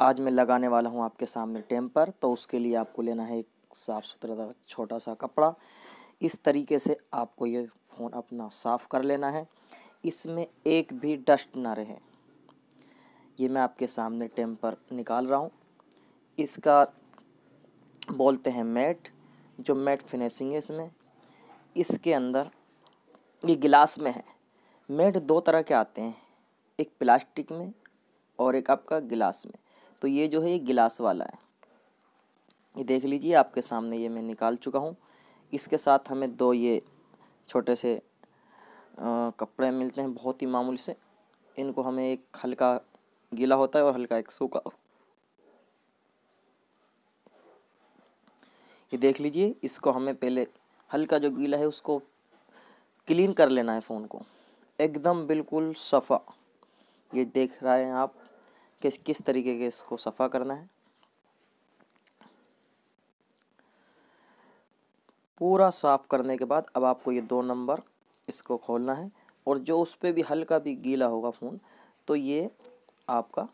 आज मैं लगाने वाला हूँ आपके सामने टेम्पर तो उसके लिए आपको लेना है एक साफ़ सुथरा छोटा सा कपड़ा इस तरीके से आपको ये फ़ोन अपना साफ़ कर लेना है इसमें एक भी डस्ट ना रहे ये मैं आपके सामने टेम्पर निकाल रहा हूँ इसका बोलते हैं मैट जो मैट फिनिशिंग है इसमें इसके अंदर ये गिलास में है मैट दो तरह के आते हैं एक प्लास्टिक में और एक आपका गिलास में तो ये जो है ये गिलास वाला है ये देख लीजिए आपके सामने ये मैं निकाल चुका हूँ इसके साथ हमें दो ये छोटे से आ, कपड़े मिलते हैं बहुत ही मामूली से इनको हमें एक हल्का गीला होता है और हल्का एक सूखा ये देख लीजिए इसको हमें पहले हल्का जो गीला है उसको क्लीन कर लेना है फ़ोन को एकदम बिल्कुल सफ़ा ये देख रहे हैं आप किस किस तरीके के इसको सफ़ा करना है पूरा साफ़ करने के बाद अब आपको ये दो नंबर इसको खोलना है और जो उस पर भी हल्का भी गीला होगा फ़ोन तो ये आपका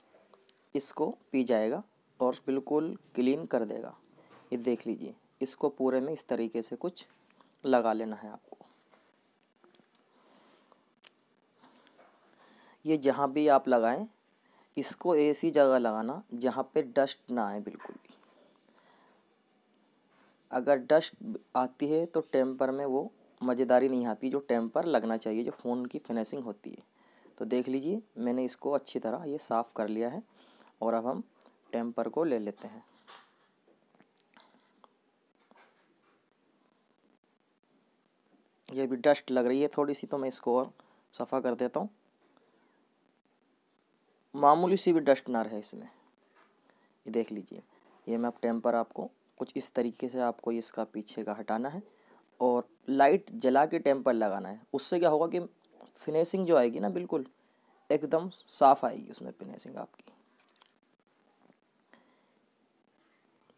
इसको पी जाएगा और बिल्कुल क्लीन कर देगा ये देख लीजिए इसको पूरे में इस तरीके से कुछ लगा लेना है आपको ये जहाँ भी आप लगाएं इसको ऐसी जगह लगाना जहाँ पे डस्ट ना आए बिल्कुल भी अगर डस्ट आती है तो टेम्पर में वो मज़ेदारी नहीं आती जो टेम्पर लगना चाहिए जो फ़ोन की फिनिशिंग होती है तो देख लीजिए मैंने इसको अच्छी तरह ये साफ़ कर लिया है और अब हम टेम्पर को ले लेते हैं ये भी डस्ट लग रही है थोड़ी सी तो मैं इसको और सफ़ा कर देता हूँ मामूली सी भी डस्ट ना रहे इसमें ये देख लीजिए ये मैं अब टेम्पर आपको कुछ इस तरीके से आपको इसका पीछे का हटाना है और लाइट जला के टेम्पर लगाना है उससे क्या होगा कि फिनिशिंग जो आएगी ना बिल्कुल एकदम साफ़ आएगी उसमें फिनिशिंग आपकी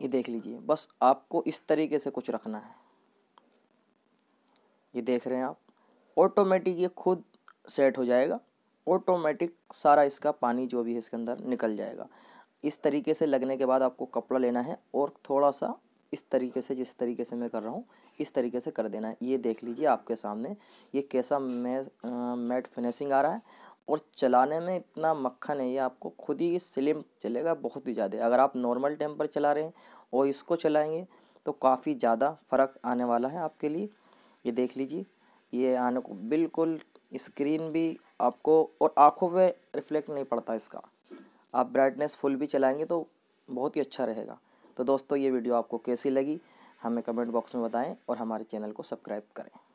ये देख लीजिए बस आपको इस तरीके से कुछ रखना है ये देख रहे हैं आप ऑटोमेटिक ये खुद सेट हो जाएगा ऑटोमेटिक सारा इसका पानी जो भी है इसके अंदर निकल जाएगा इस तरीके से लगने के बाद आपको कपड़ा लेना है और थोड़ा सा इस तरीके से जिस तरीके से मैं कर रहा हूँ इस तरीके से कर देना है ये देख लीजिए आपके सामने ये कैसा मै मैट फिनिशिंग आ रहा है और चलाने में इतना मक्खन है ये आपको खुद ही स्लिम चलेगा बहुत ही ज़्यादा अगर आप नॉर्मल टेम पर चला रहे हैं और इसको चलाएँगे तो काफ़ी ज़्यादा फ़र्क आने वाला है आपके लिए ये देख लीजिए ये आने को बिल्कुल स्क्रीन भी आपको और आँखों पे रिफ्लेक्ट नहीं पड़ता इसका आप ब्राइटनेस फुल भी चलाएंगे तो बहुत ही अच्छा रहेगा तो दोस्तों ये वीडियो आपको कैसी लगी हमें कमेंट बॉक्स में बताएं और हमारे चैनल को सब्सक्राइब करें